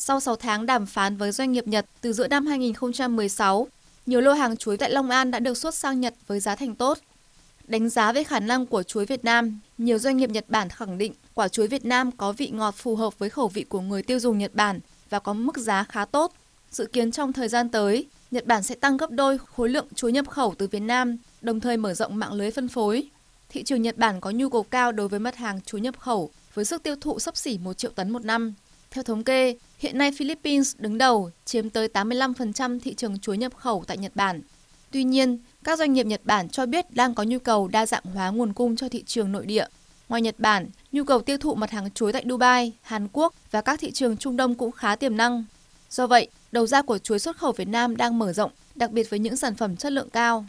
sau 6 tháng đàm phán với doanh nghiệp Nhật từ giữa năm 2016, nhiều lô hàng chuối tại Long An đã được xuất sang Nhật với giá thành tốt. Đánh giá về khả năng của chuối Việt Nam, nhiều doanh nghiệp Nhật Bản khẳng định quả chuối Việt Nam có vị ngọt phù hợp với khẩu vị của người tiêu dùng Nhật Bản và có mức giá khá tốt. Dự kiến trong thời gian tới, Nhật Bản sẽ tăng gấp đôi khối lượng chuối nhập khẩu từ Việt Nam, đồng thời mở rộng mạng lưới phân phối. Thị trường Nhật Bản có nhu cầu cao đối với mặt hàng chuối nhập khẩu với sức tiêu thụ sấp xỉ 1 triệu tấn một năm. Theo thống kê, hiện nay Philippines đứng đầu, chiếm tới 85% thị trường chuối nhập khẩu tại Nhật Bản. Tuy nhiên, các doanh nghiệp Nhật Bản cho biết đang có nhu cầu đa dạng hóa nguồn cung cho thị trường nội địa. Ngoài Nhật Bản, nhu cầu tiêu thụ mặt hàng chuối tại Dubai, Hàn Quốc và các thị trường Trung Đông cũng khá tiềm năng. Do vậy, đầu ra của chuối xuất khẩu Việt Nam đang mở rộng, đặc biệt với những sản phẩm chất lượng cao.